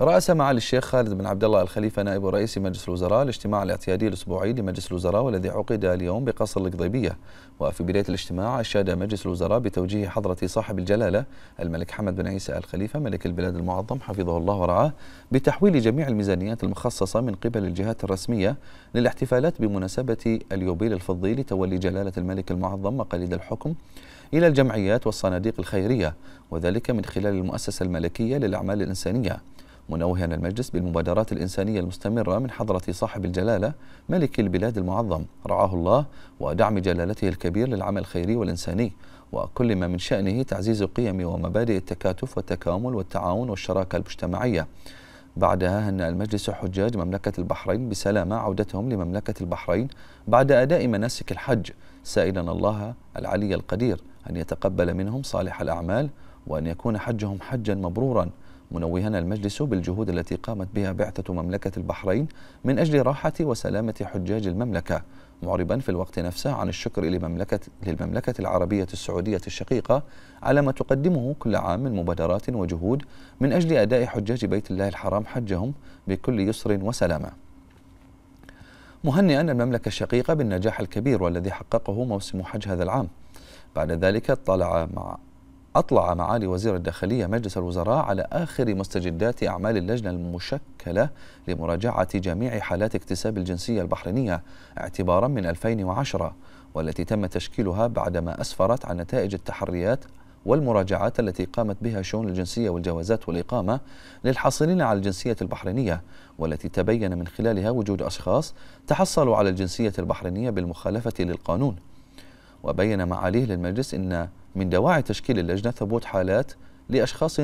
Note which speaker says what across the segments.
Speaker 1: رأس معالي الشيخ خالد بن عبد الله الخليفة نائب رئيس مجلس الوزراء الاجتماع الاعتيادي الأسبوعي لمجلس الوزراء والذي عقد اليوم بقصر القضيبية وفي بداية الاجتماع أشاد مجلس الوزراء بتوجيه حضرة صاحب الجلالة الملك حمد بن عيسى الخليفة ملك البلاد المعظم حفظه الله ورعاه بتحويل جميع الميزانيات المخصصة من قبل الجهات الرسمية للاحتفالات بمناسبة اليوبيل الفضي لتولي جلالة الملك المعظم مقاليد الحكم إلى الجمعيات والصناديق الخيرية وذلك من خلال المؤسسة الملكية للأعمال الإنسانية منوها المجلس بالمبادرات الإنسانية المستمرة من حضرة صاحب الجلالة ملك البلاد المعظم رعاه الله ودعم جلالته الكبير للعمل الخيري والإنساني وكل ما من شأنه تعزيز قيم ومبادئ التكاتف والتكامل والتعاون والشراكة المجتمعية بعدها هنأ المجلس حجاج مملكة البحرين بسلامة عودتهم لمملكة البحرين بعد أداء مناسك الحج سائلا الله العلي القدير أن يتقبل منهم صالح الأعمال وأن يكون حجهم حجا مبرورا منوها المجلس بالجهود التي قامت بها بعثة مملكة البحرين من أجل راحة وسلامة حجاج المملكة معربا في الوقت نفسه عن الشكر لمملكة, للمملكة العربية السعودية الشقيقة على ما تقدمه كل عام من مبادرات وجهود من أجل أداء حجاج بيت الله الحرام حجهم بكل يسر وسلامة مهنئا المملكة الشقيقة بالنجاح الكبير والذي حققه موسم حج هذا العام بعد ذلك اطلع مع أطلع معالي وزير الداخلية مجلس الوزراء على آخر مستجدات أعمال اللجنة المشكلة لمراجعة جميع حالات اكتساب الجنسية البحرينية اعتبارا من 2010 والتي تم تشكيلها بعدما أسفرت عن نتائج التحريات والمراجعات التي قامت بها شؤون الجنسية والجوازات والإقامة للحاصلين على الجنسية البحرينية والتي تبين من خلالها وجود أشخاص تحصلوا على الجنسية البحرينية بالمخالفة للقانون وبين معاليه للمجلس أن من دواعي تشكيل اللجنة ثبوت حالات لأشخاص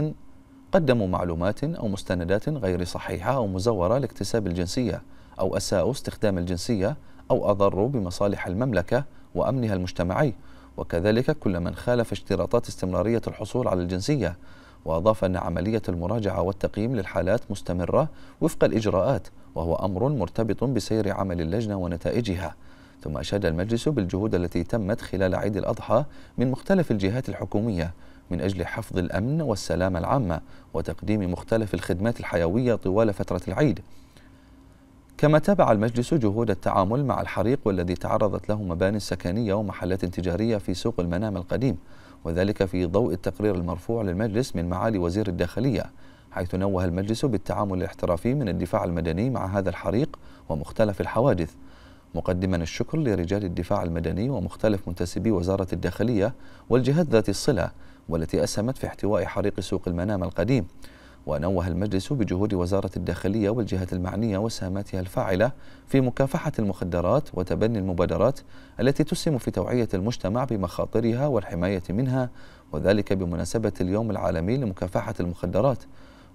Speaker 1: قدموا معلومات أو مستندات غير صحيحة أو مزورة لاكتساب الجنسية أو أساءوا استخدام الجنسية أو أضروا بمصالح المملكة وأمنها المجتمعي وكذلك كل من خالف اشتراطات استمرارية الحصول على الجنسية وأضاف أن عملية المراجعة والتقييم للحالات مستمرة وفق الإجراءات وهو أمر مرتبط بسير عمل اللجنة ونتائجها ثم أشاد المجلس بالجهود التي تمت خلال عيد الأضحى من مختلف الجهات الحكومية من أجل حفظ الأمن والسلامة العامة وتقديم مختلف الخدمات الحيوية طوال فترة العيد كما تابع المجلس جهود التعامل مع الحريق والذي تعرضت له مبان سكنية ومحلات تجارية في سوق المنام القديم وذلك في ضوء التقرير المرفوع للمجلس من معالي وزير الداخلية حيث نوه المجلس بالتعامل الاحترافي من الدفاع المدني مع هذا الحريق ومختلف الحوادث مقدما الشكر لرجال الدفاع المدني ومختلف منتسبي وزارة الداخلية والجهات ذات الصلة والتي أسهمت في احتواء حريق سوق المنام القديم ونوه المجلس بجهود وزارة الداخلية والجهات المعنية وسهاماتها الفاعلة في مكافحة المخدرات وتبني المبادرات التي تسهم في توعية المجتمع بمخاطرها والحماية منها وذلك بمناسبة اليوم العالمي لمكافحة المخدرات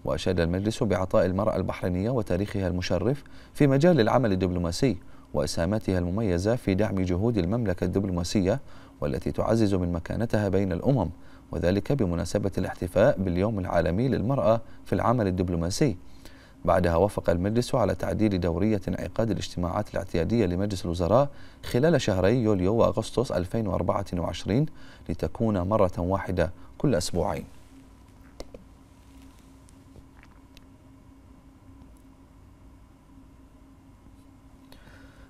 Speaker 1: وأشاد المجلس بعطاء المرأة البحرينية وتاريخها المشرف في مجال العمل الدبلوماسي وإسهاماتها المميزة في دعم جهود المملكة الدبلوماسية والتي تعزز من مكانتها بين الأمم وذلك بمناسبة الاحتفاء باليوم العالمي للمرأة في العمل الدبلوماسي بعدها وافق المجلس على تعديل دورية انعقاد الاجتماعات الاعتيادية لمجلس الوزراء خلال شهري يوليو وأغسطس 2024 لتكون مرة واحدة كل أسبوعين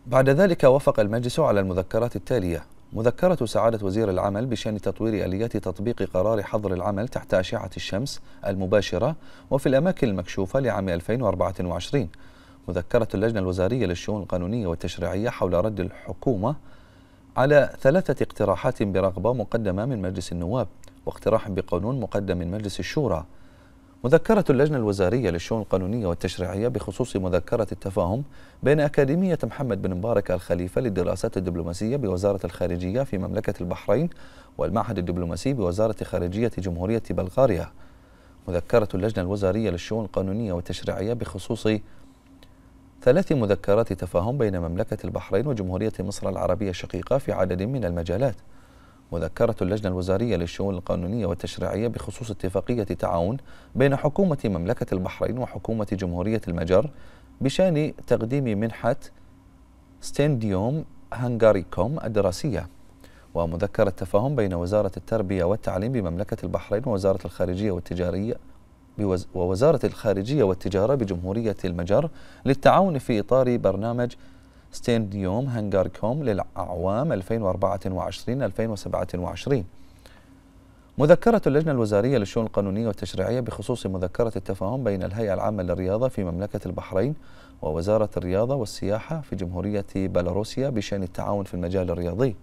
Speaker 1: بعد ذلك وافق المجلس على المذكرات التالية مذكرة سعادة وزير العمل بشأن تطوير آليات تطبيق قرار حظر العمل تحت أشعة الشمس المباشرة وفي الأماكن المكشوفة لعام 2024 مذكرة اللجنة الوزارية للشؤون القانونية والتشريعية حول رد الحكومة على ثلاثة اقتراحات برغبة مقدمة من مجلس النواب واقتراح بقانون مقدم من مجلس الشورى مذكرة اللجنة الوزارية للشؤون القانونية والتشريعية بخصوص مذكرة التفاهم بين أكاديمية محمد بن مبارك الخليفة للدراسات الدبلوماسية بوزارة الخارجية في مملكة البحرين والمعهد الدبلوماسي بوزارة خارجية جمهورية بلغاريا مذكرة اللجنة الوزارية للشؤون القانونية والتشريعية بخصوص ثلاث مذكرات تفاهم بين مملكة البحرين وجمهورية مصر العربية الشقيقة في عدد من المجالات مذكرة اللجنة الوزارية للشؤون القانونية والتشريعية بخصوص اتفاقية تعاون بين حكومة مملكة البحرين وحكومة جمهورية المجر بشان تقديم منحة ستينديوم هنغاريكوم الدراسية ومذكرة تفاهم بين وزارة التربية والتعليم بمملكة البحرين ووزارة الخارجية والتجارية ووزارة الخارجية والتجارة بجمهورية المجر للتعاون في إطار برنامج ستينديوم هنغار كوم للأعوام 2024 2027 مذكرة اللجنة الوزارية للشؤون القانونية والتشريعية بخصوص مذكرة التفاهم بين الهيئة العامة للرياضة في مملكة البحرين ووزارة الرياضة والسياحة في جمهورية بيلاروسيا بشأن التعاون في المجال الرياضي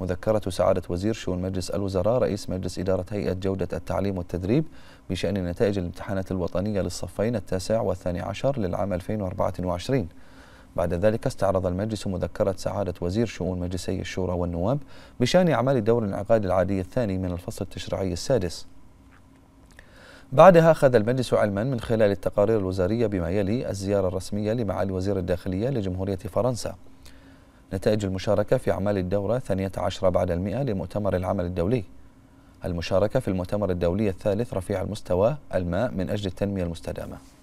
Speaker 1: مذكرة سعادة وزير شؤون مجلس الوزراء رئيس مجلس إدارة هيئة جودة التعليم والتدريب بشأن نتائج الامتحانات الوطنية للصفين التاسع والثاني عشر للعام 2024 بعد ذلك استعرض المجلس مذكرة سعادة وزير شؤون مجلسي الشورى والنواب بشأن أعمال الدور الانعقاد العادي الثاني من الفصل التشريعي السادس بعدها أخذ المجلس علما من خلال التقارير الوزارية بما يلي الزيارة الرسمية لمعالي وزير الداخلية لجمهورية فرنسا نتائج المشاركة في أعمال الدورة 12 بعد المئة لمؤتمر العمل الدولي المشاركة في المؤتمر الدولي الثالث رفيع المستوى الماء من أجل التنمية المستدامة